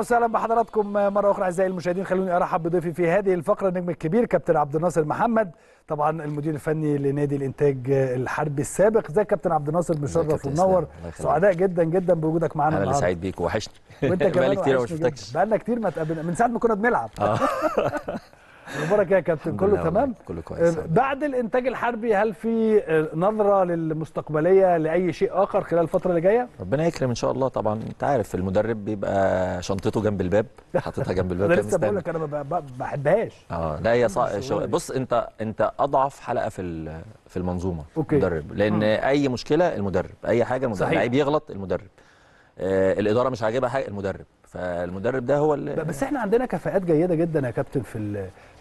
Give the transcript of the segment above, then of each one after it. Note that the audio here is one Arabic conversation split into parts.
وسهلا بحضراتكم مره اخرى اعزائي المشاهدين خلوني ارحب بضيفي في هذه الفقره النجم الكبير كابتن عبد الناصر محمد طبعا المدير الفني لنادي الانتاج الحربي السابق زي كابتن عبد الناصر مشرف ومنور سعداء جدا جدا بوجودك معانا انا اللي سعيد بيك وحشتني وانت كمان كتير ما شفتكش بقالنا كتير ما تقابلنا من ساعه ما كنا بنلعب آه. اخبارك يا كابتن كله تمام كله كويس بعد الانتاج الحربي هل في أه، نظره للمستقبليه لاي شيء اخر خلال الفتره اللي جايه ربنا يكرم ان شاء الله طبعا انت عارف المدرب بيبقى شنطته جنب الباب حاططها جنب الباب انا لسه بقول لك انا ما بحبهاش اه لا هي شو... بص انت انت اضعف حلقه في في المنظومه أوكي. المدرب لان م. اي مشكله المدرب اي حاجه المدرب لعيب يغلط المدرب آه الاداره مش عاجبها حاجه المدرب فالمدرب ده هو اللي بس احنا عندنا كفاءات جيده جدا يا كابتن في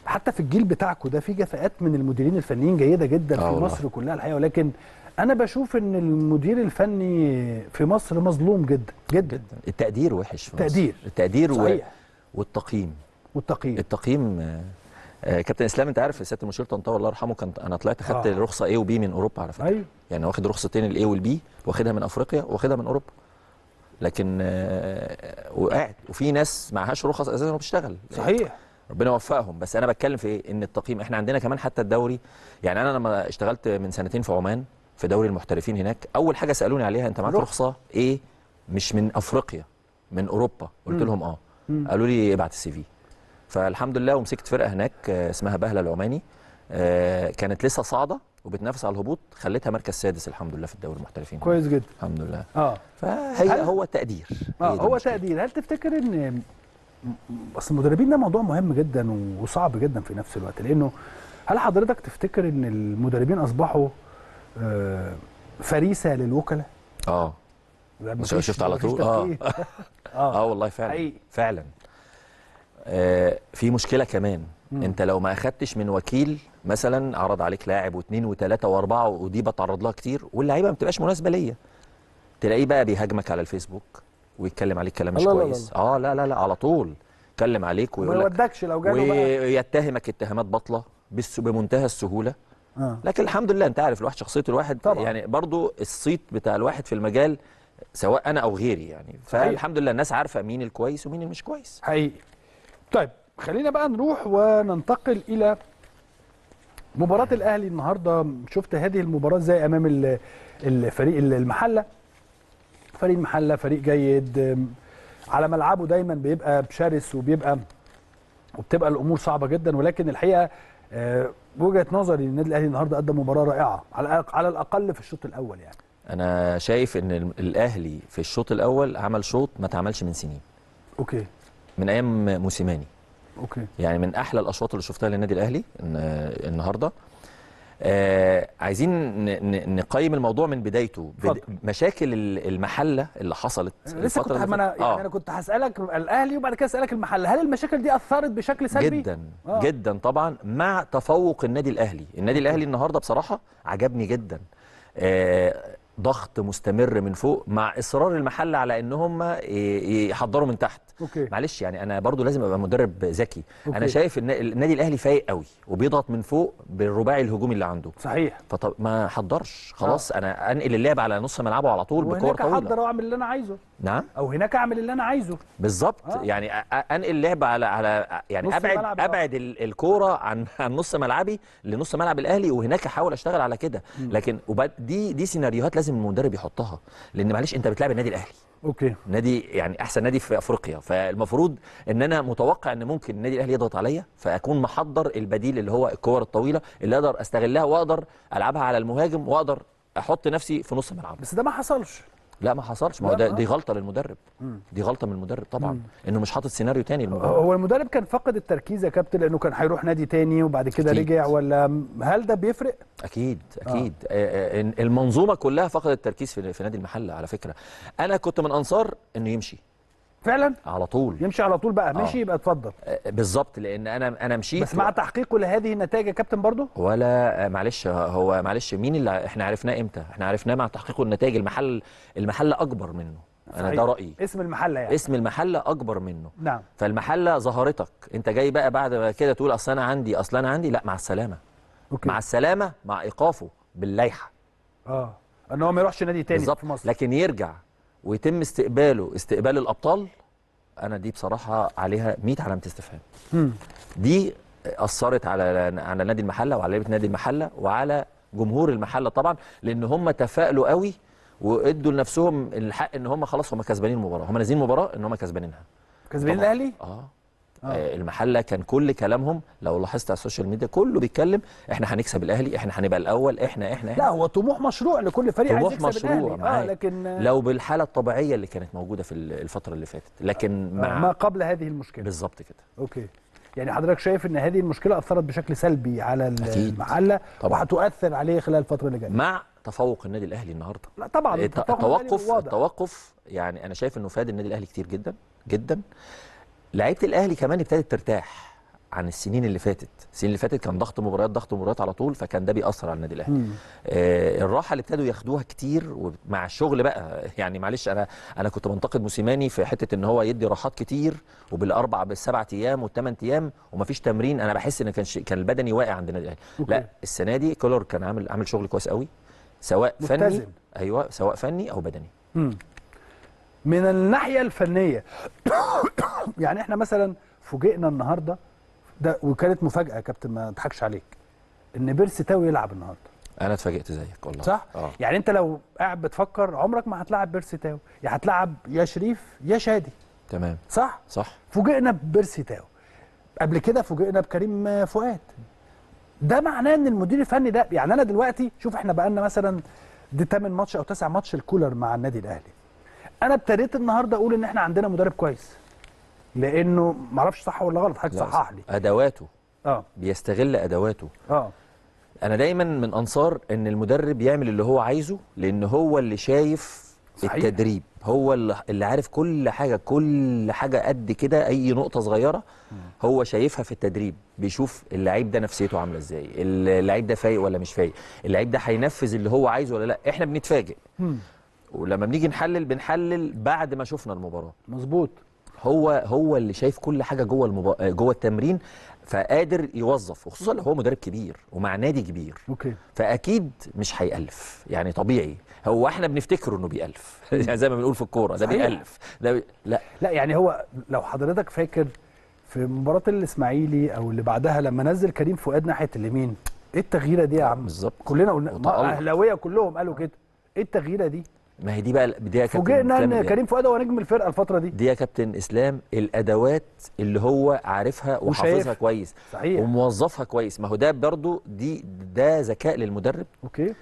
حتى في الجيل بتاعكم ده في جفاءات من المديرين الفنيين جيده جدا في آه، الله. مصر كلها الحقيقه ولكن انا بشوف ان المدير الفني في مصر مظلوم جدا جدا, جداً. التقدير وحش في التقدير مصر. التقدير صحيح. و... والتقييم والتقييم التقييم آه،, آه كابتن اسلام انت عارف سياده المشير طنطاوي الله يرحمه كان انا طلعت خدت آه. رخصه اي وبي من اوروبا على فكره أيوه. يعني واخد رخصتين الاي والبي واخدها من افريقيا واخدها من اوروبا لكن آه, آه، وقاعد وفي ناس معهاش رخص اساسا وبتشتغل صحيح ربنا يوفقهم بس انا بتكلم في ايه ان التقييم احنا عندنا كمان حتى الدوري يعني انا لما اشتغلت من سنتين في عمان في دوري المحترفين هناك اول حاجه سالوني عليها انت معاك رخصه ايه مش من افريقيا من اوروبا قلت لهم اه قالوا لي ابعت السي في فالحمد لله ومسكت فرقه هناك آه، اسمها بهله العماني آه، كانت لسه صاعده وبتنافس على الهبوط خليتها مركز سادس الحمد لله في الدوري المحترفين كويس جدا الحمد لله اه فهي هو تقدير اه هو تقدير هل تفتكر ان اصل المدربين ده موضوع مهم جدا وصعب جدا في نفس الوقت لانه هل حضرتك تفتكر ان المدربين اصبحوا آه، فريسه للوكلاء؟ اه يعني شفت على طول آه. اه اه والله فعلا حقيقي. فعلا آه في مشكله كمان مم. انت لو ما اخدتش من وكيل مثلا عرض عليك لاعب واثنين وثلاثه واربعه ودي بتعرض لها كتير واللعيبه ما بتبقاش مناسبه ليا تلاقيه بقى بيهاجمك على الفيسبوك ويتكلم عليك كلام مش كويس لا لا. اه لا لا لا على طول يتكلم عليك ويقول لك لو جاي ويتهمك اتهامات باطله بمنتهى السهوله آه. لكن الحمد لله انت عارف الواحد شخصيه الواحد طبعا. يعني برضو الصيت بتاع الواحد في المجال سواء انا او غيري يعني فالحمد لله الناس عارفه مين الكويس ومين المش كويس حقيقي طيب خلينا بقى نروح وننتقل الى مباراه الاهلي النهارده شفت هذه المباراه زي امام الفريق المحله فريق المحله فريق جيد على ملعبه دايما بيبقى بشرس وبيبقى وبتبقى الامور صعبه جدا ولكن الحقيقه آه، وجهه نظري النادي الاهلي النهارده قدم مباراه رائعه على على الاقل في الشوط الاول يعني انا شايف ان الاهلي في الشوط الاول عمل شوط ما اتعملش من سنين اوكي من ايام موسيماني اوكي يعني من احلى الاشواط اللي شفتها للنادي الاهلي النهارده آه عايزين نقيم الموضوع من بدايته بد... مشاكل المحله اللي حصلت لسه كنت انا يعني آه. انا كنت هسالك الاهلي وبعد كده اسالك المحله هل المشاكل دي اثرت بشكل سلبي جدا آه. جدا طبعا مع تفوق النادي الاهلي النادي الاهلي النهارده بصراحه عجبني جدا آه ضغط مستمر من فوق مع اصرار المحله على ان هم يحضروا من تحت أوكي. معلش يعني انا برضو لازم ابقى مدرب ذكي انا شايف ان النادي الاهلي فايق قوي وبيضغط من فوق بالرباعي الهجومي اللي عنده صحيح فطب ما حضرش خلاص آه. انا انقل اللعب على نص ملعبه على طول بكور طويله وهناك احضر واعمل اللي انا عايزه نعم او هناك اعمل اللي انا عايزه بالظبط آه. يعني انقل اللعب على على يعني ابعد آه. ابعد الكوره عن عن نص ملعبي لنص ملعب الاهلي وهناك احاول اشتغل على كده لكن دي دي سيناريوهات لازم المدرب يحطها لان معلش انت بتلعب النادي الاهلي اوكي نادي يعني احسن نادي في افريقيا فالمفروض ان انا متوقع ان ممكن النادي الاهلي يضغط عليا فاكون محضر البديل اللي هو الكور الطويله اللي اقدر استغلها واقدر العبها على المهاجم واقدر احط نفسي في نص الملعب بس ده ما حصلش لا ما حصلش ما هو دي غلطه للمدرب دي غلطه من المدرب طبعا مم. انه مش حاطط سيناريو تاني للمدرب هو المدرب كان فقد التركيز يا كابتن لانه كان هيروح نادي تاني وبعد كده رجع ولا هل ده بيفرق اكيد آه. اكيد آه. آه، المنظومه كلها فقدت التركيز في نادي المحله على فكره انا كنت من انصار انه يمشي فعلا على طول يمشي على طول بقى ماشي آه. يبقى اتفضل آه، آه، بالظبط لان انا انا مشيت بس مع تحقيقه لهذه النتائج يا كابتن برضه ولا معلش هو معلش مين اللي احنا عرفناه امتى احنا عرفناه مع تحقيقه النتائج المحل المحل اكبر منه صحيح. انا ده رايي اسم المحله يعني اسم المحله اكبر منه نعم فالمحله ظهرتك انت جاي بقى بعد كده تقول اصل انا عندي اصل انا عندي لا مع السلامه أوكي. مع السلامه مع ايقافه باللائحه اه ان هو ما يروحش نادي تاني بالزبط. في مصر لكن يرجع ويتم استقباله استقبال الابطال انا دي بصراحه عليها 100 علامه استفهام دي اثرت على على نادي المحله وعلى لعيبه نادي المحله وعلى جمهور المحله طبعا لان هم تفائلوا قوي وادوا لنفسهم الحق ان هم خلاص هم كسبانين المباراه هم نازلين المباراه ان هم كسبانينها كسبانين الاهلي اه آه. آه. المحله كان كل كلامهم لو لاحظت على السوشيال ميديا كله بيتكلم احنا هنكسب الاهلي احنا هنبقى الاول احنا احنا, إحنا. لا هو طموح مشروع لكل فريق طموح عايز مشروع آه لكن لو بالحاله الطبيعيه اللي كانت موجوده في الفتره اللي فاتت لكن آه. مع ما قبل هذه المشكله بالظبط كده اوكي يعني حضرتك شايف ان هذه المشكله اثرت بشكل سلبي على المحله وهتؤثر عليه خلال الفتره اللي جايه مع تفوق النادي الاهلي النهارده لا طبعا التوقف التوقف يعني انا شايف انه فاد النادي الاهلي كتير جدا جدا لعيبه الاهلي كمان ابتدت ترتاح عن السنين اللي فاتت السنين اللي فاتت كان ضغط مباريات ضغط مباريات على طول فكان ده بيأثر على النادي الاهلي آه الراحه اللي ابتدوا ياخدوها كتير ومع الشغل بقى يعني معلش انا انا كنت بنتقد موسيماني في حته ان هو يدي راحات كتير وبالاربع بالسبع ايام والثمان ايام ومفيش تمرين انا بحس ان كان كان البدني واقع عند النادي الاهلي لا السنه دي كولر كان عامل عامل شغل كويس قوي سواء متزن. فني ايوه سواء فني او بدني مم. من الناحيه الفنيه يعني احنا مثلا فوجئنا النهارده ده وكانت مفاجاه يا كابتن ما اضحكش عليك ان بيرسي تاو يلعب النهارده انا اتفاجئت زيك والله صح آه. يعني انت لو قاعد بتفكر عمرك ما هتلعب بيرسي تاو يا هتلعب يا شريف يا شادي تمام صح صح فوجئنا ببيرسي تاو قبل كده فوجئنا بكريم فؤاد ده معناه ان المدير الفني ده يعني انا دلوقتي شوف احنا بقالنا مثلا دي 8 ماتش او 9 ماتش الكولر مع النادي الاهلي انا ابتديت النهارده اقول ان احنا عندنا مدرب كويس لانه ما اعرفش صح ولا غلط حضرتك صحح لي ادواته اه بيستغل ادواته اه انا دايما من انصار ان المدرب يعمل اللي هو عايزه لان هو اللي شايف صحيح. التدريب هو اللي عارف كل حاجه كل حاجه قد كده اي نقطه صغيره هو شايفها في التدريب بيشوف اللعيب ده نفسيته عامله ازاي اللعيب ده فايق ولا مش فايق اللعيب ده هينفذ اللي هو عايزه ولا لا احنا بنتفاجئ ولما بنيجي نحلل بنحلل بعد ما شفنا المباراه مظبوط هو هو اللي شايف كل حاجه جوه المبا... جوه التمرين فقادر يوظف وخصوصا لو هو مدرب كبير ومع نادي كبير اوكي فاكيد مش هيالف يعني طبيعي هو احنا بنفتكره انه بيالف يعني زي ما بنقول في الكوره ده بيالف ده بي... لا لا يعني هو لو حضرتك فاكر في مباراه الاسماعيلي او اللي بعدها لما نزل كريم فؤاد ناحيه اليمين ايه التغييره دي يا عم بالظبط كلنا قلنا اهلاويه كلهم قالوا كده ايه التغييره دي ما هي دي بقى دي يا كابتن فوجئنا ان كريم فؤاد هو نجم الفرقه الفتره دي دي يا كابتن اسلام الادوات اللي هو عارفها وحافظها كويس صحيح. وموظفها كويس ما هو ده برضو دي ده ذكاء للمدرب اوكي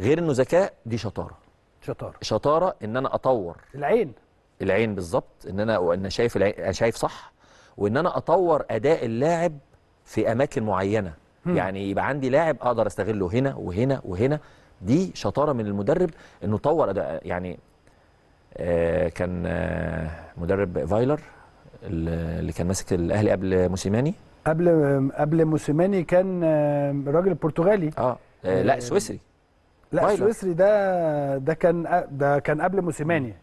غير انه ذكاء دي شطاره شطاره شطاره ان انا اطور العين العين بالظبط ان انا انا شايف العين انا شايف صح وان انا اطور اداء اللاعب في اماكن معينه هم. يعني يبقى عندي لاعب اقدر استغله هنا وهنا وهنا دي شطاره من المدرب انه طور اداء يعني آه، كان آه، مدرب فايلر اللي كان ماسك الاهلي قبل موسيماني قبل قبل موسيماني كان آه، راجل برتغالي اه لا سويسري لا فايلر. سويسري ده ده كان ده كان قبل موسيماني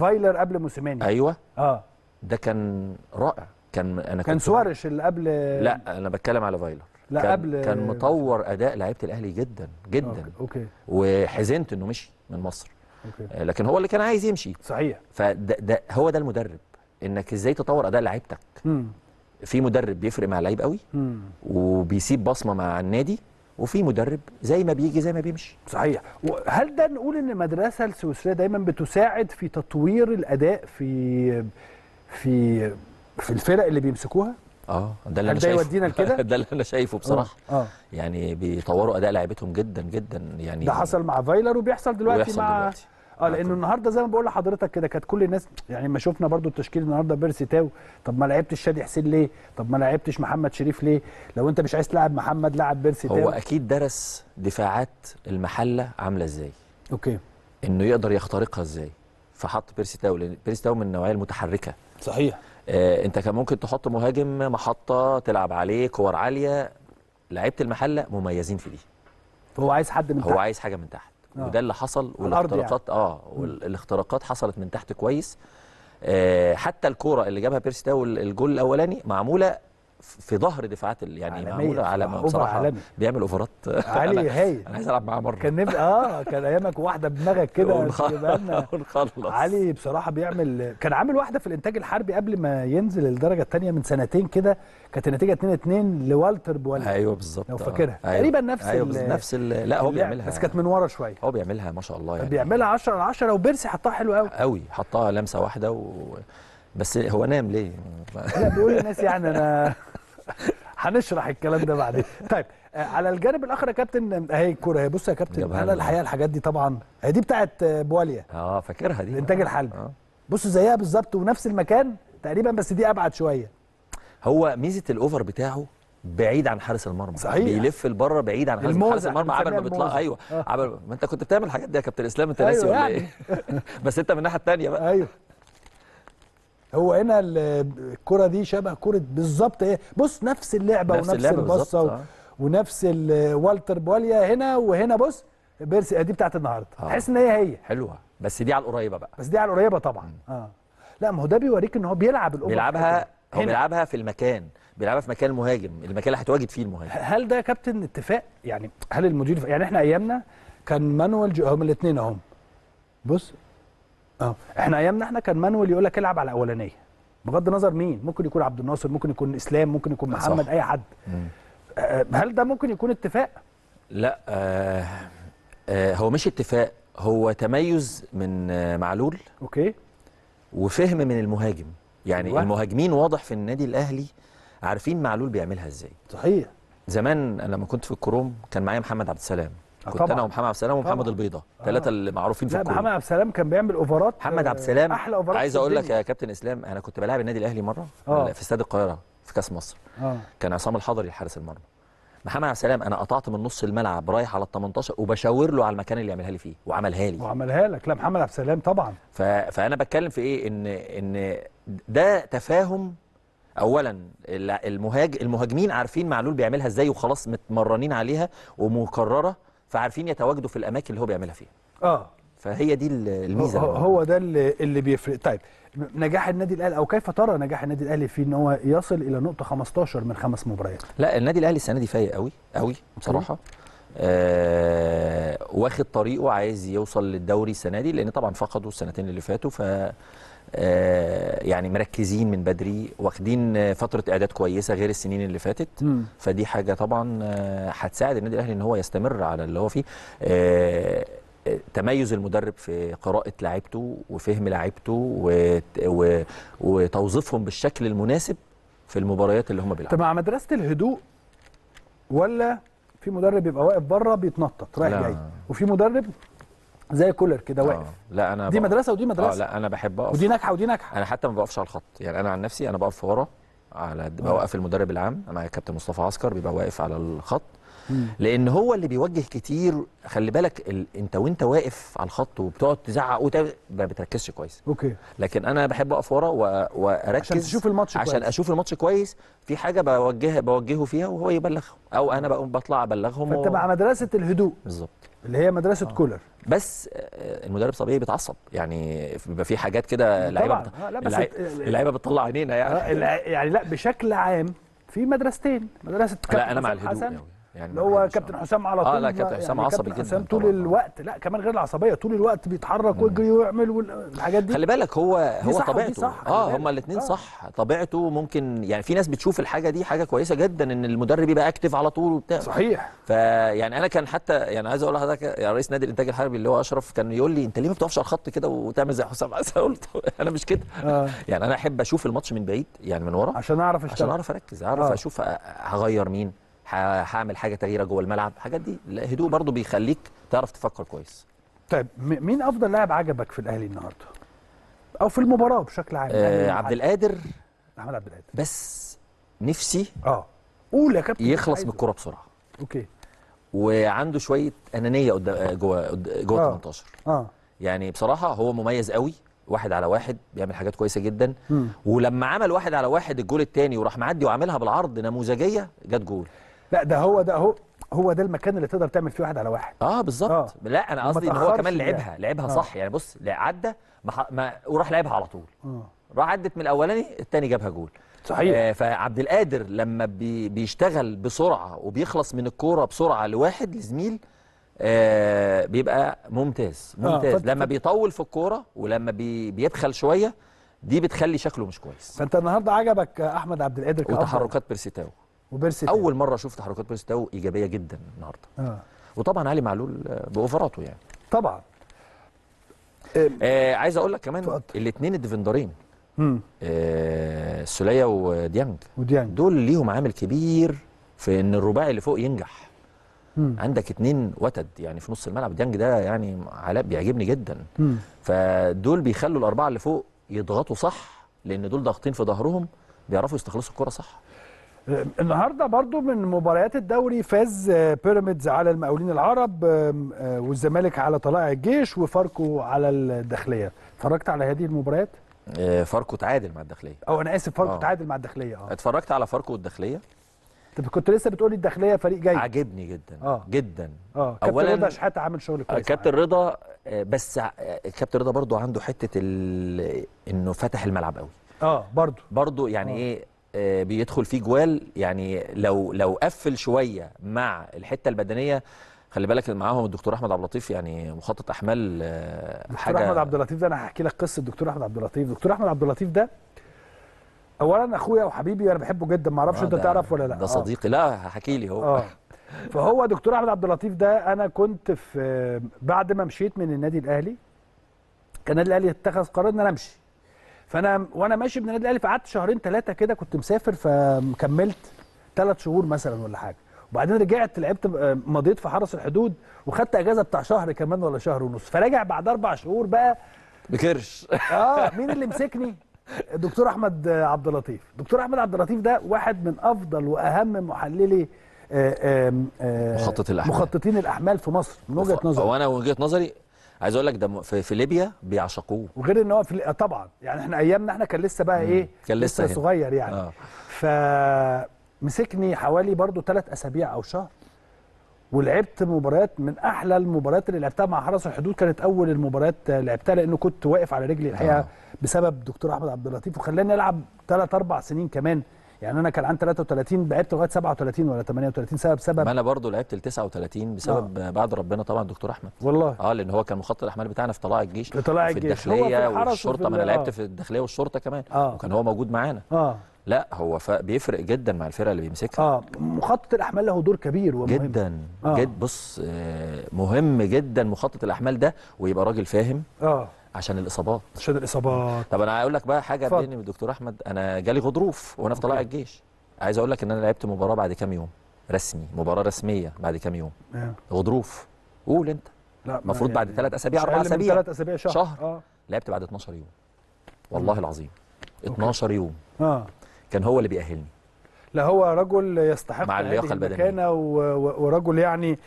فايلر قبل موسيماني ايوه اه ده كان رائع كان انا كان سوارش اللي قبل لا انا بتكلم على فايلر لا كان قبل كان مطور اداء لعيبه الاهلي جدا جدا أوكي. أوكي. وحزنت انه مشي من مصر أوكي. آه، لكن هو اللي كان عايز يمشي صحيح فده ده هو ده المدرب انك ازاي تطور اداء لعيبتك في مدرب بيفرق مع اللعيب قوي مم. وبيسيب بصمه مع النادي وفي مدرب زي ما بيجي زي ما بيمشي صحيح هل ده نقول ان المدرسه السويسريه دايما بتساعد في تطوير الاداء في في في الفرق اللي بيمسكوها اه ده اللي انا شايفه يودينا لكده ده اللي انا شايفه بصراحه آه،, آه. يعني بيطوروا اداء لعيبتهم جدا جدا يعني ده حصل مع فايلر وبيحصل دلوقتي وبيحصل مع دلوقتي. اه لانه النهارده زي ما بقول لحضرتك كده كانت كل الناس يعني ما شفنا برده التشكيل النهارده بيرسي تاو طب ما لعبتش شادي حسين ليه؟ طب ما لعبتش محمد شريف ليه؟ لو انت مش عايز تلعب محمد لعب بيرسي تاو هو اكيد درس دفاعات المحله عامله ازاي؟ اوكي انه يقدر يخترقها ازاي؟ فحط بيرسي تاو لان بيرسي تاو من النوعيه المتحركه صحيح آه، انت كان ممكن تحط مهاجم محطه تلعب عليه كور عاليه لعيبه المحله مميزين في دي هو عايز حد من تحت هو عايز حاجه من تحت آه. وده اللي حصل يعني. والاختراقات يعني. اه والاختراقات حصلت من تحت كويس آه حتى الكوره اللي جابها بيرسي تاو الجول الاولاني معموله في ظهر دفاعات يعني معموله على بصراحه عالمي. بيعمل اوفرات علي هايل انا عايز العب معاه مره كان نبقى اه كان ايامك واحده بدماغك كده ونخلص علي بصراحه بيعمل كان عامل واحده في الانتاج الحربي قبل ما ينزل الدرجه الثانيه من سنتين كده كانت النتيجه 2 2 لوالتر بوالي ايوه بالظبط لو آه. فاكرها أيوة. تقريبا نفس أيوة ال نفس لا هو بيعملها بس كانت من ورا شويه هو بيعملها ما شاء الله يعني بيعملها 10 على 10 وبيرسي حطها حلو قوي قوي حطها لمسه واحده و بس هو نام ليه؟ لا بيقول للناس يعني انا هنشرح الكلام ده بعدين طيب آه، على الجانب الاخر يا كابتن اهي الكوره اهي بص يا كابتن انا الحقيقه الحاجات دي طبعا هي دي بتاعت آه، بواليا اه فاكرها دي الانتاج الحلبي آه. بص زيها بالظبط ونفس المكان تقريبا بس دي ابعد شويه هو ميزه الاوفر بتاعه بعيد عن حارس المرمى صحيح بيلف لبره بعيد عن حارس, المرمى عبال ما بيطلع ايوه آه. ما انت كنت بتعمل الحاجات دي يا كابتن اسلام انت أيوة ولا يعني. ايه بس انت من الناحيه الثانيه بقى ايوه هو هنا الكره دي شبه كره بالظبط ايه بص نفس اللعبه نفس ونفس البصه و... اه. ونفس والتر بواليا هنا وهنا بص بيرسي دي بتاعت النهارده اه. تحس ان هي هي حلوه بس دي على القريبه بقى بس دي على القريبه طبعا م. اه لا ما هو ده بيوريك ان هو بيلعب الامور بيلعبها هو بيلعبها في المكان بيلعبها في مكان المهاجم المكان اللي هتواجد فيه المهاجم هل ده يا كابتن اتفاق يعني هل المدير يعني احنا ايامنا كان مانويل هم الاثنين اهم بص اه احنا ايامنا احنا كان مانويل يقول لك العب على الاولانيه بغض النظر مين ممكن يكون عبد الناصر ممكن يكون اسلام ممكن يكون محمد صح. اي حد مم. آه، آه، هل ده ممكن يكون اتفاق لا آه آه هو مش اتفاق هو تميز من آه معلول اوكي وفهم من المهاجم يعني واحد. المهاجمين واضح في النادي الاهلي عارفين معلول بيعملها ازاي صحيح زمان لما كنت في الكروم كان معايا محمد عبد السلام كنت طبعًا. انا ومحمد عبد السلام ومحمد البيضه الثلاثه آه. اللي معروفين في الكوره محمد عبد السلام كان بيعمل اوفرات محمد عبد السلام احلى اوفرات عايز اقول لك يا كابتن اسلام انا كنت بلاعب النادي الاهلي مره آه. في استاد القاهره في كاس مصر آه. كان عصام الحضري حارس المرمى محمد عبد السلام انا قطعت من نص الملعب رايح على ال 18 وبشاور له على المكان اللي يعملها لي فيه وعملها لي وعملها لك لا محمد عبد السلام طبعا ف... فانا بتكلم في ايه ان ان ده تفاهم اولا المهاج المهاجمين عارفين معلول بيعملها ازاي وخلاص متمرنين عليها ومكرره فعارفين يتواجدوا في الاماكن اللي هو بيعملها فيها اه فهي دي الميزه هو, هو ده اللي, اللي بيفرق طيب نجاح النادي الاهلي او كيف ترى نجاح النادي الاهلي في ان هو يصل الى نقطه 15 من خمس مباريات لا النادي الاهلي السنه دي فايق قوي قوي بصراحه آه واخد طريقه عايز يوصل للدوري السنه دي لان طبعا فقدوا السنتين اللي فاتوا ف آه، يعني مركزين من بدري واخدين فتره اعداد كويسه غير السنين اللي فاتت مم. فدي حاجه طبعا آه، هتساعد النادي الاهلي ان هو يستمر على اللي هو فيه آه، تميز المدرب في قراءة لاعيبته وفهم لاعيبته وتوظيفهم بالشكل المناسب في المباريات اللي هم بيلعبوها طب مع مدرسة الهدوء ولا في مدرب يبقى واقف بره بيتنطط رايح جاي وفي مدرب زي كولر كده واقف آه. لا انا دي بقف... مدرسه ودي مدرسه آه لا انا بحب اقف ودي ناجحه ودي ناجحه انا حتى ما بقفش على الخط يعني انا عن نفسي انا بقف ورا على آه. بوقف المدرب العام مع كابتن مصطفى عسكر بيبقى واقف على الخط لان هو اللي بيوجه كتير خلي بالك ال... انت وانت واقف على الخط وبتقعد تزعق وتعمل ما بتركزش كويس اوكي لكن انا بحب اقف ورا و... واركز عشان تشوف الماتش عشان كويس. اشوف الماتش كويس في حاجه بوجه بوجهه فيها وهو يبلغهم او انا بقوم بطلع ابلغهم فانت و... مع مدرسه الهدوء بالظبط اللي هي مدرسه آه. كولر بس آه، المدرب طبيعي بيتعصب يعني بيبقى في حاجات كده اللعيبه آه، بت... اللعيبه بتطلع عينينا يعني آه، يعني لا بشكل عام في مدرستين مدرسه كابتن لا انا مع الهدوء حسن يعني. يعني اللي هو كابتن حسام على آه، طول اه لا كابتن حسام يعني عصبي جدا حسام طول الوقت لا كمان غير العصبيه طول الوقت بيتحرك ويجري ويعمل والحاجات دي خلي بالك هو هو طبيعته صح اه هما الاثنين آه. صح طبيعته ممكن يعني في ناس بتشوف الحاجه دي حاجه كويسه جدا ان المدرب يبقى اكتف على طول وبتاع صحيح فيعني انا كان حتى يعني عايز اقول لحضرتك يا رئيس نادي الانتاج الحربي اللي هو اشرف كان يقول لي انت ليه ما بتقفش على الخط كده وتعمل زي حسام قلت انا مش كده آه. يعني انا احب اشوف الماتش من بعيد يعني من ورا عشان اعرف اشتغل عشان اعرف اركز اعرف آه. اشوف هغير مين هعمل حاجه تغييره جوه الملعب الحاجات دي الهدوء برضو بيخليك تعرف تفكر كويس طيب مين افضل لاعب عجبك في الاهلي النهارده او في المباراه بشكل عام يعني آه عبد القادر محمد عبد القادر بس نفسي اه قول يا كابتن يخلص من الكوره بسرعه اوكي وعنده شويه انانيه قدام جوه جوه 18 آه. اه يعني بصراحه هو مميز قوي واحد على واحد بيعمل حاجات كويسه جدا م. ولما عمل واحد على واحد الجول الثاني وراح معدي وعاملها بالعرض نموذجيه جت جول لا ده هو ده هو هو ده المكان اللي تقدر تعمل فيه واحد على واحد اه بالظبط آه. لا انا قصدي ان هو كمان يعني. لعبها لعبها آه. صح يعني بص عدى ما, ما وراح لعبها على طول آه. راح عدت من الاولاني الثاني جابها جول صحيح آه فعبد القادر لما بي بيشتغل بسرعه وبيخلص من الكوره بسرعه لواحد لزميل آه بيبقى ممتاز آه، ممتاز آه لما بيطول في الكوره ولما بي بيبخل شويه دي بتخلي شكله مش كويس فانت النهارده عجبك احمد عبد القادر وتحركات بيرسيتاو وبيرسي اول مره شفت حركات بيرسي تاو ايجابيه جدا النهارده آه. وطبعا علي معلول باوفراته يعني طبعا آه, عايز اقول لك كمان الاثنين الديفندرين آه السوليه وديانج وديانج دول ليهم عامل كبير في ان الرباعي اللي فوق ينجح مم. عندك اتنين وتد يعني في نص الملعب ديانج ده يعني علاء بيعجبني جدا مم. فدول بيخلوا الاربعه اللي فوق يضغطوا صح لان دول ضاغطين في ظهرهم بيعرفوا يستخلصوا الكره صح النهارده برضو من مباريات الدوري فاز بيراميدز على المقاولين العرب آه، والزمالك على طلائع الجيش وفاركو على الداخليه اتفرجت على هذه المباريات آه، فاركو تعادل مع الداخليه او انا اسف فاركو آه. تعادل مع الداخليه اه اتفرجت على فاركو والداخليه انت كنت لسه بتقولي الداخليه فريق جيد عاجبني جدا أوه. جدا اه كابتن رضا شحاته عامل شغل كويس كابتن رضا بس كابتن رضا برضو عنده حته انه فتح الملعب قوي اه برضو برضو يعني أوه. ايه آه، بيدخل فيه جوال يعني لو لو قفل شويه مع الحته البدنيه خلي بالك معاهم الدكتور احمد عبد اللطيف يعني مخطط احمال آه، حاجه دكتور احمد عبد اللطيف ده انا هحكي لك قصه الدكتور احمد عبد اللطيف دكتور احمد عبد اللطيف ده اولا اخويا وحبيبي انا بحبه جدا ما اعرفش آه، انت تعرف ولا لا ده صديقي لا هحكي لي هو آه. فهو دكتور احمد عبد اللطيف ده انا كنت في بعد ما مشيت من النادي الاهلي كان النادي الاهلي اتخذ قرار ان انا امشي فانا وانا ماشي من النادي الاهلي فقعدت شهرين ثلاثه كده كنت مسافر فكملت ثلاث شهور مثلا ولا حاجه وبعدين رجعت لعبت آه، مضيت في حرس الحدود وخدت اجازه بتاع شهر كمان ولا شهر ونص فراجع بعد اربع شهور بقى بكرش اه مين اللي مسكني الدكتور احمد آه، عبد اللطيف الدكتور احمد عبد اللطيف ده واحد من افضل واهم محللي آه، مخطط الاحمال مخططين الاحمال في مصر من وجهه نظري وانا وجهه نظري عايز اقول لك ده في, في ليبيا بيعشقوه وغير ان هو في آه، طبعا يعني احنا ايامنا احنا كان لسه بقى ايه كان لسه, لسه صغير يعني آه. فمسكني حوالي برضو ثلاث اسابيع او شهر ولعبت مباريات من احلى المباريات اللي لعبتها مع حرس الحدود كانت اول المباريات لعبتها لانه كنت واقف على رجلي الحقيقه آه. بسبب دكتور احمد عبد اللطيف وخلاني العب ثلاث اربع سنين كمان يعني انا كان عندي 33 لعبت لغايه 37 ولا 38 سبب سبب ما انا برضو لعبت ل 39 بسبب آه. بعد ربنا طبعا الدكتور احمد والله اه لان هو كان مخطط الاحمال بتاعنا في طلاع الجيش في طلاع الجيش في الداخليه والشرطه ما انا آه. لعبت في الداخليه والشرطه كمان آه. وكان هو موجود معانا اه لا هو بيفرق جدا مع الفرقه اللي بيمسكها اه مخطط الاحمال له دور كبير ومهم جدا آه. جد بص آه، مهم جدا مخطط الاحمال ده ويبقى راجل فاهم اه عشان الاصابات عشان الاصابات طب انا هقول لك بقى حاجه بيني الدكتور احمد انا جالي غضروف وانا في طلائع الجيش عايز اقول لك ان انا لعبت مباراه بعد كام يوم رسمي مباراه رسميه بعد كام يوم أه. غضروف قول انت لا المفروض يعني بعد ثلاث اسابيع اربع اسابيع ثلاث اسابيع شهر, شهر. آه. لعبت بعد 12 يوم والله العظيم 12 أوكي. يوم اه كان هو اللي بيأهلني لا هو رجل يستحق مع اللياقه البدنيه ورجل يعني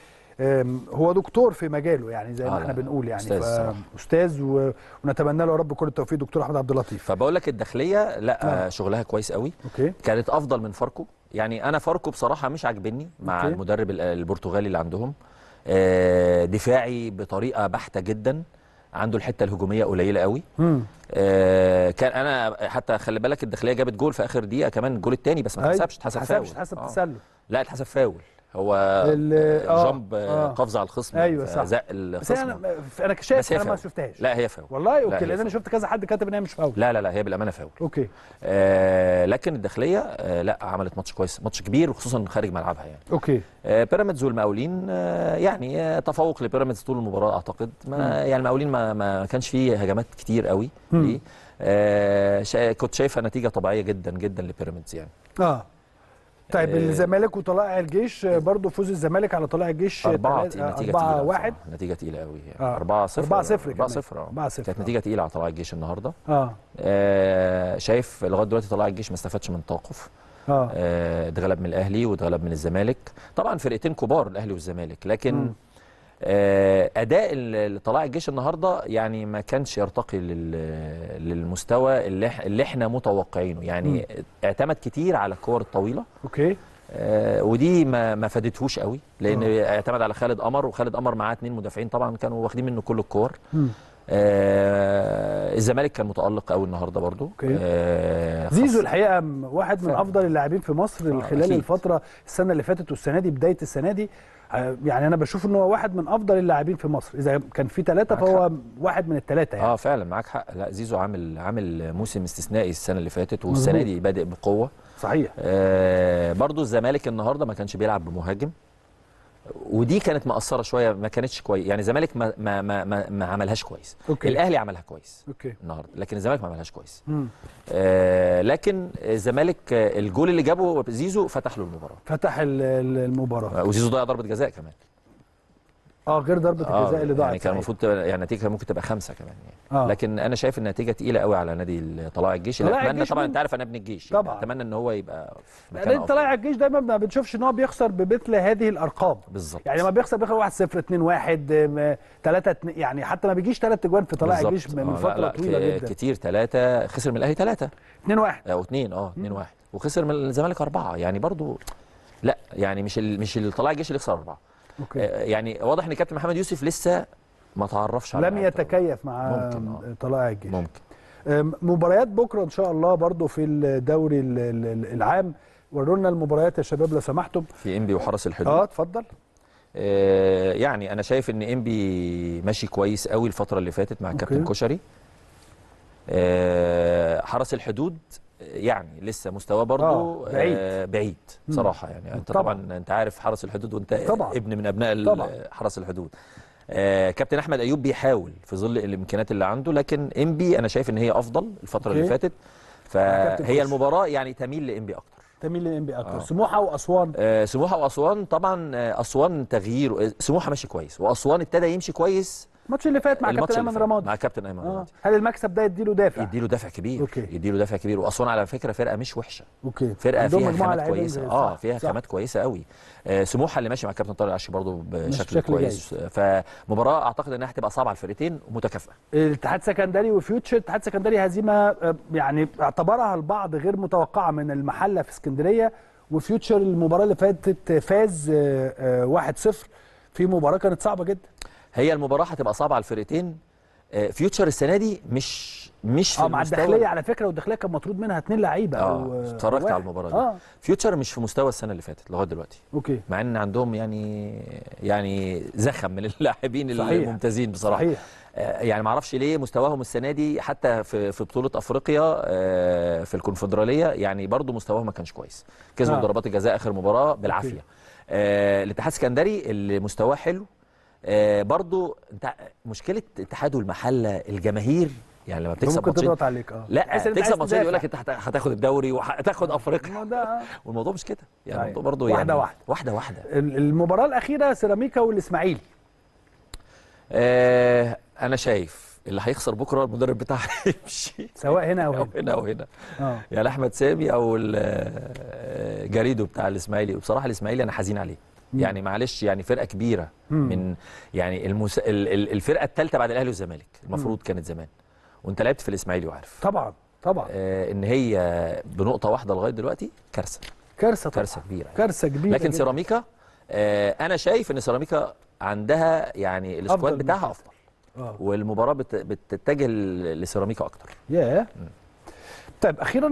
هو دكتور في مجاله يعني زي ما آه، احنا يعني بنقول يعني استاذ, أستاذ و... ونتمنى له يا رب كل التوفيق دكتور احمد عبد اللطيف فبقول لك الداخليه لا آه. شغلها كويس قوي أوكي. كانت افضل من فاركو يعني انا فاركو بصراحه مش عاجبني مع أوكي. المدرب البرتغالي اللي عندهم آه، دفاعي بطريقه بحته جدا عنده الحته الهجوميه قليله قوي آه كان انا حتى خلي بالك الداخليه جابت جول في اخر دقيقه كمان الجول الثاني بس ما أيوة. اتحسبش اتحسب فاول آه. تسلل لا اتحسب فاول هو آه، جامب آه. قفز على الخصم ايوه صح زق الخصم بس انا انا بس انا ما شفتهاش لا هي فاول والله اوكي لا لان انا شفت كذا حد كاتب ان هي مش فاول لا لا لا هي بالامانه فاول اوكي آه لكن الداخليه آه لا عملت ماتش كويس ماتش كبير وخصوصا خارج ملعبها يعني اوكي آه بيراميدز والمقاولين آه يعني آه تفوق لبيراميدز طول المباراه اعتقد ما يعني المقاولين ما, ما كانش فيه هجمات كتير قوي ليه آه شا... كنت شايفها نتيجه طبيعيه جدا جدا لبيراميدز يعني اه طيب آه، الزمالك وطلائع الجيش برضه فوز الزمالك على طلائع الجيش 4 نتيجه 4 1 نتيجه تقيله قوي 4 0 4 0 4 0 4 0 كانت نتيجه تقيله على طلائع الجيش النهارده اه, آه شايف لغايه دلوقتي طلائع الجيش ما استفادش من توقف آه. اه اتغلب من الاهلي واتغلب من الزمالك طبعا فرقتين كبار الاهلي والزمالك لكن م. آه، اداء طلائع الجيش النهارده يعني ما كانش يرتقي للمستوى اللي احنا متوقعينه يعني م. اعتمد كتير على الكور الطويله اوكي آه ودي ما ما فادتهوش قوي لان أوه. اعتمد على خالد قمر وخالد قمر معاه اثنين مدافعين طبعا كانوا واخدين منه كل الكور آه الزمالك كان متالق قوي النهارده برضو آه زيزو الحقيقه واحد من افضل اللاعبين في مصر خلال الفتره السنه اللي فاتت والسنه دي بدايه السنه دي آه، يعني انا بشوف ان هو واحد من افضل اللاعبين في مصر اذا كان في ثلاثه فهو حق. واحد من الثلاثه يعني اه فعلا معاك حق لا زيزو عامل عامل موسم استثنائي السنه اللي فاتت والسنه دي بادئ بقوه صحيح آه برضو الزمالك النهارده ما كانش بيلعب بمهاجم ودي كانت مقصره شويه ما كانتش كويس يعني الزمالك ما ما ما, ما عملهاش كويس أوكي. الاهلي عملها كويس أوكي. النهارده لكن الزمالك ما عملهاش كويس آه لكن الزمالك آه، الجول اللي جابه زيزو فتح له المباراه فتح المباراه وزيزو ضيع ضربه جزاء كمان اه غير ضربه آه، الجزاء اللي ضاعت يعني كان المفروض يعني النتيجه ممكن تبقى خمسه كمان يعني آه. لكن انا شايف النتيجه تقيله قوي على نادي طلائع الجيش اللي اتمنى الجيش طبعا انت عارف انا ابن الجيش يعني. طبعا يعني اتمنى ان هو يبقى نادي يعني طلائع الجيش دايما ما بنشوفش ان هو بيخسر بمثل هذه الارقام بالظبط يعني لما بيخسر بيخسر 1 0 2 1 3 يعني حتى ما بيجيش ثلاث اجوان في طلائع الجيش من آه فتره لا لا طويله جدا كتير ثلاثه خسر من الاهلي ثلاثه 2 1 او 2 اه 2 1 وخسر من الزمالك اربعه يعني برضه لا يعني مش مش طلائع الجيش اللي خسر اربعه أوكي. آه، يعني واضح ان كابتن محمد يوسف لسه ما تعرفش على لم يتكيف مع آه. طلائع الجيش ممكن مباريات بكره ان شاء الله برضو في الدوري العام ورونا المباريات يا شباب لو سمحتم في انبي وحرس الحدود اه اتفضل آه، يعني انا شايف ان انبي ماشي كويس قوي الفتره اللي فاتت مع كابتن كشري حرس الحدود يعني لسه مستواه برضه آه، آه، بعيد بعيد صراحه يعني انت طبعا, طبعا انت عارف حرس الحدود وانت طبعا ابن من ابناء حرس الحدود آه كابتن احمد ايوب بيحاول في ظل الامكانيات اللي عنده لكن انبي انا شايف ان هي افضل الفتره اللي فاتت فهي المباراه يعني تميل لامبي اكتر تميل لامبي اكتر آه. سموحه واسوان آه سموحه واسوان طبعا آه، اسوان تغيير سموحه ماشي كويس واسوان ابتدى يمشي كويس الماتش اللي فات مع كابتن ايمن رمادي مع كابتن ايمن آه. رمادي هل المكسب ده يديله دافع يديله دافع كبير أوكي. يديله دافع كبير واسوان على فكره فرقه مش وحشه أوكي. فرقه فيها آه، خامات كويسه اه فيها خامات كويسه قوي آه سموحه اللي ماشي مع كابتن طارق العشي برضه بشكل كويس جايز. فمباراه اعتقد انها هتبقى صعبه على الفرقتين ومتكافئه الاتحاد السكندري وفيوتشر الاتحاد السكندري هزيمه آه، يعني اعتبرها البعض غير متوقعه من المحله في اسكندريه وفيوتشر المباراه اللي فاتت فاز 1-0 آه، في مباراه كانت صعبه جدا هي المباراه هتبقى صعبه على الفرقتين فيوتشر آه، السنه دي مش مش في آه مع الداخليه على فكره والداخليه كان مطرود منها اثنين لعيبه اه اتفرجت على المباراه دي آه. فيوتشر مش في مستوى السنه اللي فاتت لغايه دلوقتي اوكي مع ان عندهم يعني يعني زخم من اللاعبين الممتازين بصراحه صحيح. آه، يعني ما اعرفش ليه مستواهم السنه دي حتى في في بطوله افريقيا آه، في الكونفدراليه يعني برضو مستواهم ما كانش كويس كسبوا آه. ضربات الجزاء اخر مباراه بالعافيه آه الاتحاد السكندري اللي مستواه حلو آه، برضو انت مشكله اتحاد والمحله الجماهير يعني لما بتكسب ممكن تضغط عليك اه لا تكسب ماتشين يقول لك انت هتاخد الدوري وهتاخد افريقيا والموضوع مش كده يعني طيب، الموضوع برضه يعني واحده واحده واحده واحده المباراه الاخيره سيراميكا والاسماعيلي آه انا شايف اللي هيخسر بكره المدرب بتاعه هيمشي سواء هنا او هنا هنا او هنا اه يعني احمد سامي او الجريدو آه، بتاع الاسماعيلي وبصراحه الاسماعيلي انا حزين عليه يعني معلش يعني فرقه كبيره من يعني المس... الفرقه الثالثه بعد الاهلي والزمالك المفروض كانت زمان وانت لعبت في الاسماعيلي وعارف طبعا طبعا آه ان هي بنقطه واحده لغايه دلوقتي كارثه كارثه كارثه كبيره يعني. كارثه كبيره لكن جدا. سيراميكا آه انا شايف ان سيراميكا عندها يعني السكواد بتاعها افضل آه. والمباراه بت... بتتجه لسيراميكا اكتر ياه yeah. طيب اخيرا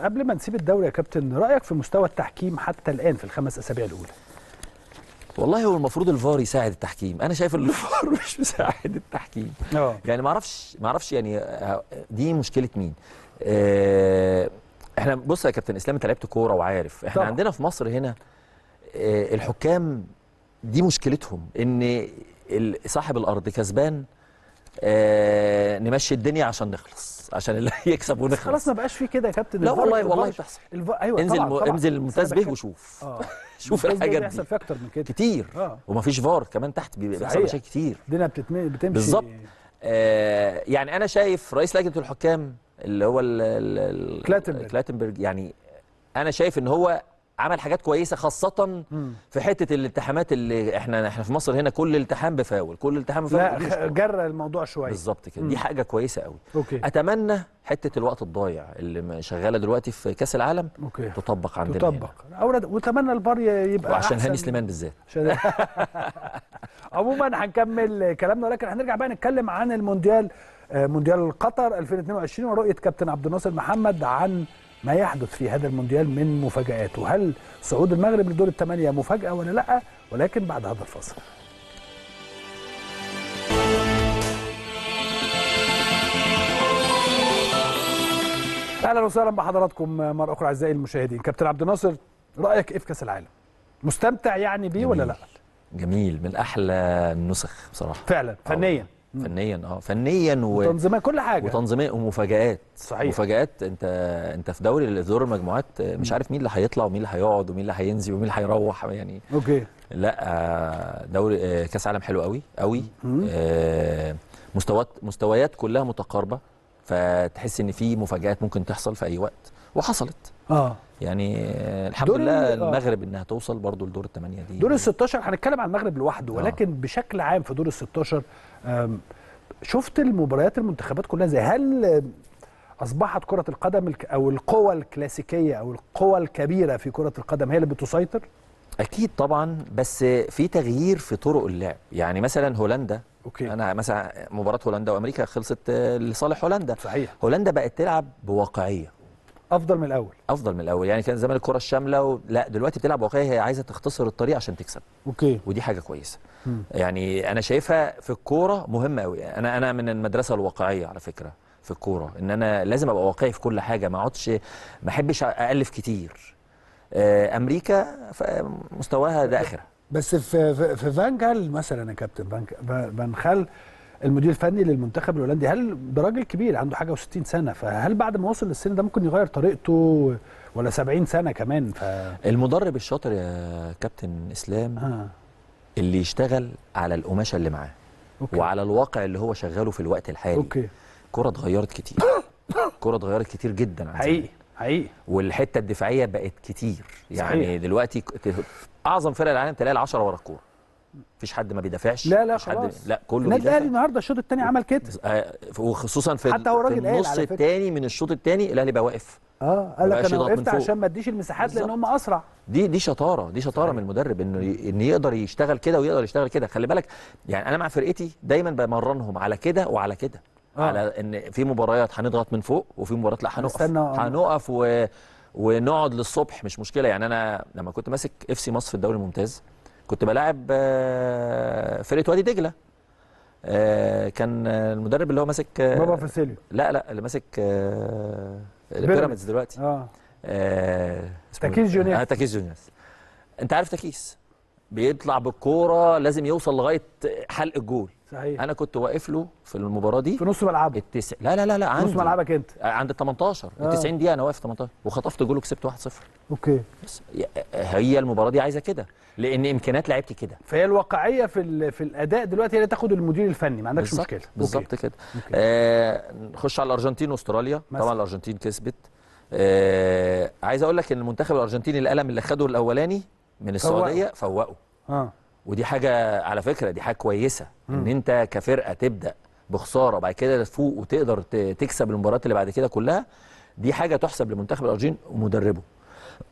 قبل ما نسيب الدوري يا كابتن رايك في مستوى التحكيم حتى الان في الخمس اسابيع الاولى والله هو المفروض الفار يساعد التحكيم انا شايف الفار مش مساعد التحكيم أوه. يعني ما اعرفش ما اعرفش يعني آه، دي مشكله مين آه، احنا بص يا كابتن اسلام انت لعبت كوره وعارف احنا طبعا. عندنا في مصر هنا آه، الحكام دي مشكلتهم ان صاحب الارض كسبان نمشي الدنيا عشان نخلص عشان اللي يكسب ونخلص خلاص ما بقاش في كده يا كابتن لا والله والله بتحصل الف... ايوه انزل طبعًا طبعًا انزل الممتاز به وشوف آه. شوف الحاجه دي بيحصل فيها اكتر من كده كتير آه. ومفيش فار كمان تحت بيحصل مشاكل كتير الدنيا بتتم... بتمشي بالظبط آه يعني انا شايف رئيس لجنه الحكام اللي هو ال... ال... كلاتنبرج كلاتنبرج يعني انا شايف ان هو عمل حاجات كويسه خاصه في حته الالتحامات اللي احنا احنا في مصر هنا كل التحام بفاول كل التحام بفاول لا جرى الموضوع شويه بالظبط كده دي حاجه كويسه قوي أوكي. اتمنى حته الوقت الضايع اللي شغاله دلوقتي في كاس العالم أوكي. تطبق عندنا تطبق واتمنى البار يبقى وعشان أحسن... هاني سليمان بالذات عموما هنكمل كلامنا ولكن هنرجع بقى نتكلم عن المونديال آه، مونديال قطر 2022 ورؤيه كابتن عبد الناصر محمد عن ما يحدث في هذا المونديال من مفاجآت وهل صعود المغرب لدور الثمانية مفاجأة ولا لأ ولكن بعد هذا الفاصل اهلا وسهلا بحضراتكم مره اخرى اعزائي المشاهدين كابتن عبد الناصر رايك ايه في كاس العالم مستمتع يعني بيه ولا لا جميل من احلى النسخ بصراحه فعلا فنيا فنيا اه فنيا و... وتنظيميه كل حاجه وتنظيميه ومفاجآت صحيح مفاجآت انت انت في دوري دور المجموعات آه، مش عارف مين اللي هيطلع ومين اللي هيقعد ومين اللي هينزل ومين اللي هيروح يعني اوكي لا آه، دوري آه، كاس عالم حلو قوي قوي آه مستويات مستويات كلها متقاربه فتحس ان في مفاجآت ممكن تحصل في اي وقت وحصلت اه يعني الحمد لله المغرب انها توصل برضو لدور الثمانيه دي دور ال 16 هنتكلم عن المغرب لوحده ولكن آه. بشكل عام في دور ال 16 شفت المباريات المنتخبات كلها زي هل اصبحت كره القدم او القوى الكلاسيكيه او القوى الكبيره في كره القدم هي اللي بتسيطر اكيد طبعا بس في تغيير في طرق اللعب يعني مثلا هولندا أوكي. انا مثلا مباراه هولندا وامريكا خلصت لصالح هولندا صحيح هولندا بقت تلعب بواقعيه افضل من الاول افضل من الاول يعني كان زمان الكره الشامله و... لا دلوقتي بتلعب واقعيه هي عايزه تختصر الطريق عشان تكسب اوكي ودي حاجه كويسه مم. يعني انا شايفها في الكوره مهمه قوي انا انا من المدرسه الواقعيه على فكره في الكوره ان انا لازم ابقى واقعي في كل حاجه ما اقعدش ما احبش الف كتير آه، امريكا مستواها ده اخرها بس في في فانجال مثلا يا كابتن فانجال المدير الفني للمنتخب الهولندي هل ده راجل كبير عنده حاجه و60 سنه فهل بعد ما وصل للسن ده ممكن يغير طريقته ولا 70 سنه كمان ف... المدرب الشاطر يا كابتن اسلام آه. اللي يشتغل على القماشه اللي معاه أوكي. وعلى الواقع اللي هو شغاله في الوقت الحالي اوكي كرة اتغيرت كتير كرة اتغيرت كتير جدا عن حقيقي حقيقي والحته الدفاعيه بقت كتير يعني صحيح. دلوقتي اعظم فرق العالم تلاقي ال10 ورا الكوره مفيش حد ما بيدافعش لا لا حد لا كله النادي الاهلي النهارده الشوط الثاني عمل كده آه، وخصوصا في, حتى هو في النص الثاني من الشوط الثاني الاهلي بقى واقف اه قال لك انا وقفت عشان ما اديش المساحات لان هم اسرع دي دي شطاره دي شطاره من المدرب انه ان يقدر يشتغل كده ويقدر يشتغل كده خلي بالك يعني انا مع فرقتي دايما بمرنهم على كده وعلى كده آه. على ان في مباريات هنضغط من فوق وفي مباريات لا هنقف آه. هنقف و... ونقعد للصبح مش مشكله يعني انا لما كنت ماسك اف سي مصر في الدوري الممتاز كنت بلاعب آه، فرقه وادي دجله آه، كان المدرب اللي هو ماسك آه، بابا فاسيليو لا لا اللي ماسك بيراميدز دلوقتي اه, آه تاكيس إيه؟ جونياس اه تاكيس جونياس انت عارف تاكيس بيطلع بالكوره لازم يوصل لغايه حلق الجول صحيح انا كنت واقف له في المباراه دي في نص ملعبه التس... لا لا لا لا عند نص ملعبك انت آه، عند ال 18 ال 90 دقيقه انا واقف 18 وخطفت جول وكسبت 1-0 اوكي بس آه، هي المباراه دي عايزه كده لان امكانيات لعيبتي كده فهي الواقعيه في ال... في الاداء دلوقتي هي تاخد المدير الفني ما عندكش بالزبط. مشكله بالظبط كده آه، نخش على الارجنتين واستراليا طبعا الارجنتين كسبت آه... عايز اقول لك ان المنتخب الارجنتيني القلم اللي خده الاولاني من السعوديه فوقه اه ودي حاجه على فكره دي حاجه كويسه ان انت كفرقه تبدا بخساره وبعد كده تفوق وتقدر تكسب المباريات اللي بعد كده كلها دي حاجه تحسب لمنتخب الارجنتين ومدربه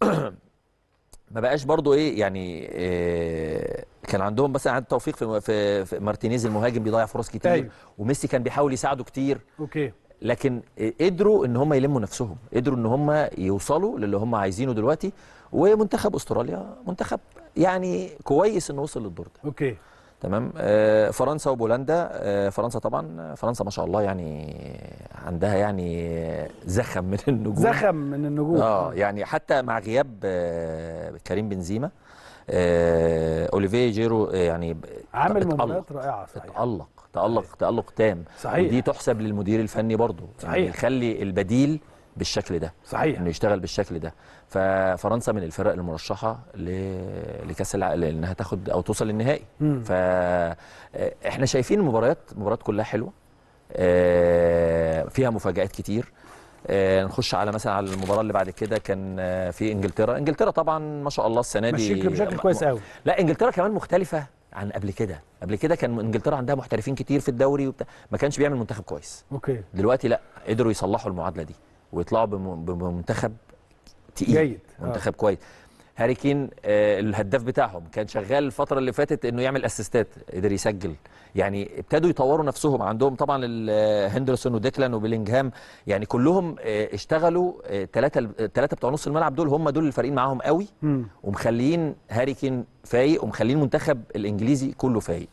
ما بقاش برضو ايه يعني إيه كان عندهم مثلا عند توفيق في, في مارتينيز المهاجم بيضيع فرص كتير أيوه. وميسي كان بيحاول يساعده كتير اوكي لكن قدروا ان هم يلموا نفسهم قدروا ان هم يوصلوا للي هم عايزينه دلوقتي ومنتخب استراليا منتخب يعني كويس انه وصل للدور ده اوكي تمام آه، فرنسا وبولندا آه، فرنسا طبعا فرنسا ما شاء الله يعني عندها يعني زخم من النجوم زخم من النجوم اه يعني حتى مع غياب آه، كريم بنزيما اوليفيه جيرو يعني عامل مباريات رائعه صحيح تالق تألق تألق تام صحيح ودي تحسب للمدير الفني برضه يعني صحيح يعني يخلي البديل بالشكل ده صحيح انه يشتغل بالشكل ده ففرنسا من الفرق المرشحه لكاس انها تاخد او توصل للنهائي فاحنا شايفين المباريات مباريات كلها حلوه آه، فيها مفاجات كتير آه، نخش على مثلا على المباراه اللي بعد كده كان آه، في انجلترا انجلترا طبعا ما شاء الله السنه دي بشكل بشكل كويس قوي لا انجلترا كمان مختلفه عن قبل كده قبل كده كان انجلترا عندها محترفين كتير في الدوري وبتاع ما كانش بيعمل منتخب كويس اوكي دلوقتي لا قدروا يصلحوا المعادله دي ويطلعوا بمنتخب تقيل جيد آه. منتخب آه. كويس هاري كين آه الهداف بتاعهم كان شغال الفتره اللي فاتت انه يعمل اسيستات قدر يسجل يعني ابتدوا يطوروا نفسهم عندهم طبعا آه، هندرسون وديكلان وبيلينجهام يعني كلهم آه اشتغلوا الثلاثه آه الثلاثه بتوع نص الملعب دول هم دول الفريقين معاهم قوي م. ومخليين هاري كين فايق ومخليين المنتخب الانجليزي كله فايق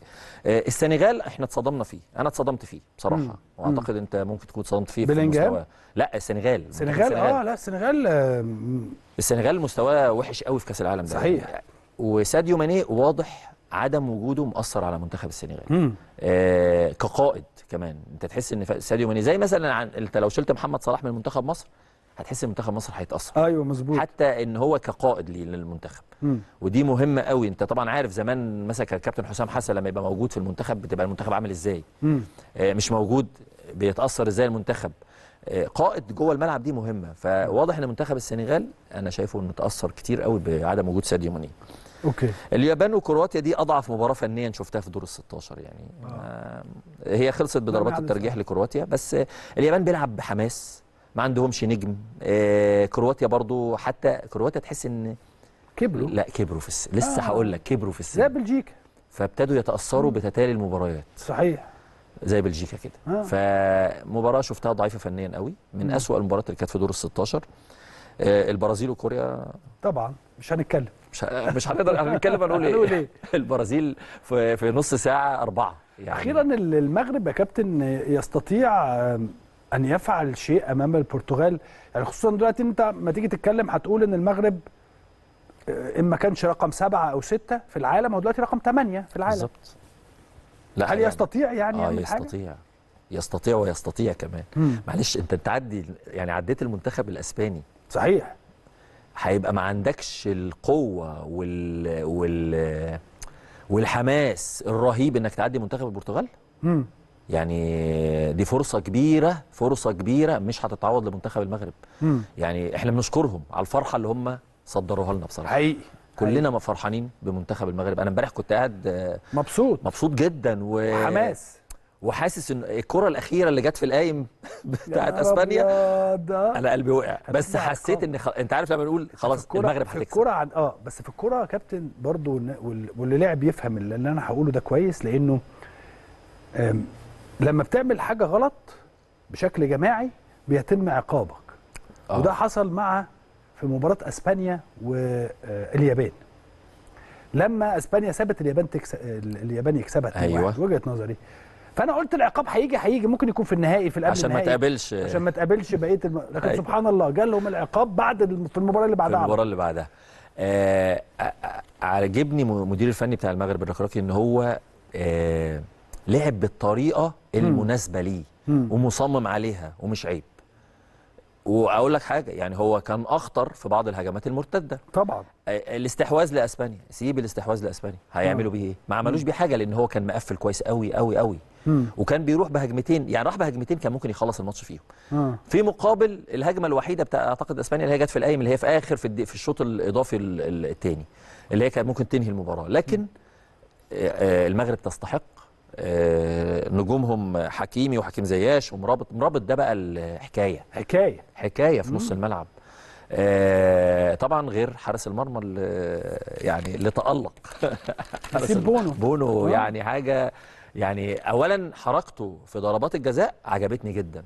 آه، السنغال احنا اتصدمنا فيه انا اتصدمت فيه بصراحه مم. واعتقد انت ممكن تكون اتصدمت فيه بلينجهام في لا السنغال السنغال اه لا السنغال آه، السنغال مستواه وحش قوي في كاس العالم ده صحيح وساديو ماني واضح عدم وجوده مأثر على منتخب السنغال آه كقائد كمان انت تحس ان ساديو ماني زي مثلا انت لو شلت محمد صلاح من منتخب مصر هتحس ان منتخب مصر هيتاثر ايوه مظبوط حتى ان هو كقائد للمنتخب مم. ودي مهمه قوي انت طبعا عارف زمان مثلا الكابتن حسام حسن لما يبقى موجود في المنتخب بتبقى المنتخب عامل ازاي آه مش موجود بيتاثر ازاي المنتخب آه، قائد جوه الملعب دي مهمه فواضح ان منتخب السنغال انا شايفه انه تاثر كتير قوي بعدم وجود ساديو ماني اوكي اليابان وكرواتيا دي اضعف مباراه فنيا شفتها في دور ال 16 يعني آه. آه. هي خلصت بضربات الترجيح لكرواتيا بس اليابان بيلعب بحماس ما عندهمش نجم آه كرواتيا برضو حتى كرواتيا تحس ان كبروا لا كبروا في السن لسه آه. هقول لك كبروا في السن زي بلجيكا فابتدوا يتاثروا بتتالي المباريات صحيح زي بلجيكا كده آه. فمباراه شفتها ضعيفه فنيا قوي من اسوء المباريات اللي كانت في دور ال 16 آه البرازيل وكوريا طبعا مش هنتكلم مش ه... مش هنقدر هنتكلم هنقول ايه, إيه؟ البرازيل في, في نص ساعه اربعه يعني اخيرا المغرب يا كابتن يستطيع ان يفعل شيء امام البرتغال يعني خصوصا دلوقتي انت ما تيجي تتكلم هتقول ان المغرب آه، اما كانش رقم سبعة او ستة في العالم او دلوقتي رقم ثمانية في العالم بالظبط لا هل يعني يستطيع يعني آه يستطيع حاجة؟ يستطيع ويستطيع كمان مم. معلش انت تعدي يعني عديت المنتخب الاسباني صحيح هيبقى ما عندكش القوه وال وال والحماس الرهيب انك تعدي منتخب البرتغال امم يعني دي فرصة كبيرة فرصة كبيرة مش هتتعوض لمنتخب المغرب مم. يعني احنا بنشكرهم على الفرحة اللي هم صدروها لنا بصراحة حقيقي كلنا ما فرحانين بمنتخب المغرب انا امبارح كنت قاعد آه، مبسوط مبسوط جدا و... وحماس وحاسس ان الكره الاخيره اللي جت في القايم بتاعت اسبانيا انا قلبي وقع بس حسيت ان خل... انت عارف لما نقول خلاص المغرب هتكسب الكره عن... اه بس في الكره يا كابتن برضو واللي لعب يفهم اللي انا هقوله ده كويس لانه لما بتعمل حاجه غلط بشكل جماعي بيتم عقابك آه. وده حصل مع في مباراه اسبانيا واليابان لما اسبانيا سابت اليابان تكسب اليابان يكسبها أيوة. وجهه نظري فانا قلت العقاب هيجي هيجي ممكن يكون في النهائي في الأبل عشان النهائي. ما تقابلش عشان ما تقابلش بقيه الم... لكن أيوة. سبحان الله جال لهم العقاب بعد الم... في المباراه اللي بعدها في المباراه اللي بعدها آه, آه،, آه، عجبني مدير الفني بتاع المغرب الركراكي ان هو آه لعب بالطريقه المناسبه ليه ومصمم عليها ومش عيب واقول لك حاجه يعني هو كان اخطر في بعض الهجمات المرتده طبعا الاستحواذ لاسبانيا سيب الاستحواذ لاسبانيا هيعملوا بيه ايه ما عملوش بيه حاجه لان هو كان مقفل كويس قوي قوي قوي وكان بيروح بهجمتين يعني راح بهجمتين كان ممكن يخلص الماتش فيهم في مقابل الهجمه الوحيده بتاع اعتقد اسبانيا اللي هي جت في الايام اللي هي في اخر في, في الشوط الاضافي الثاني اللي هي كانت ممكن تنهي المباراه لكن المغرب تستحق آه، نجومهم حكيمي وحكيم زياش ومرابط مرابط ده بقى الحكايه حكايه حكايه في نص الملعب آه طبعا غير حارس المرمى اللي يعني اللي تألق حارس بونو بونو آه. يعني حاجه يعني اولا حركته في ضربات الجزاء عجبتني جدا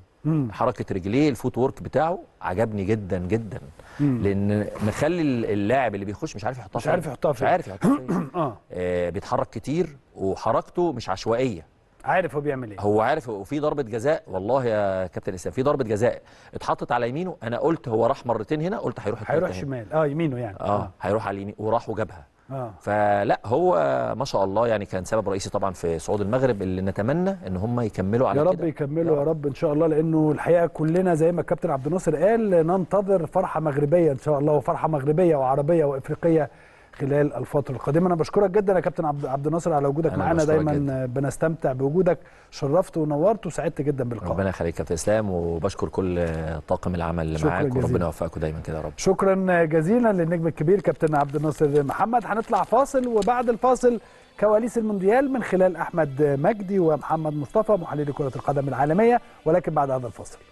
حركه رجليه الفوت وورك بتاعه عجبني جدا جدا مم. لان مخلي اللاعب اللي بيخش مش عارف يحطها مش عارف يحطها مش عارف يحطها اه, آه بيتحرك كتير وحركته مش عشوائيه عارف هو بيعمل ايه هو عارف وفي ضربه جزاء والله يا كابتن اسلام في ضربه جزاء اتحطت على يمينه انا قلت هو راح مرتين هنا قلت هيروح هيروح شمال اه يمينه يعني اه, آه. هيروح على اليمين وراح وجابها آه. فلا هو ما شاء الله يعني كان سبب رئيسي طبعا في صعود المغرب اللي نتمنى ان هم يكملوا على كده يا رب كده. يكملوا يا رب ان شاء الله لانه الحقيقه كلنا زي ما الكابتن عبد الناصر قال ننتظر فرحه مغربيه ان شاء الله وفرحه مغربيه وعربيه وافريقيه خلال الفتره القادمه انا بشكرك جدا يا كابتن عبد عبد الناصر على وجودك معانا دايما جداً. بنستمتع بوجودك شرفت ونورت وسعدت جدا باللقاء ربنا يخليك يا كابتن اسلام وبشكر كل طاقم العمل اللي معاك وربنا يوفقكم دايما كده يا رب شكرا جزيلا للنجم الكبير كابتن عبد الناصر محمد هنطلع فاصل وبعد الفاصل كواليس المونديال من خلال احمد مجدي ومحمد مصطفى محللي كره القدم العالميه ولكن بعد هذا الفاصل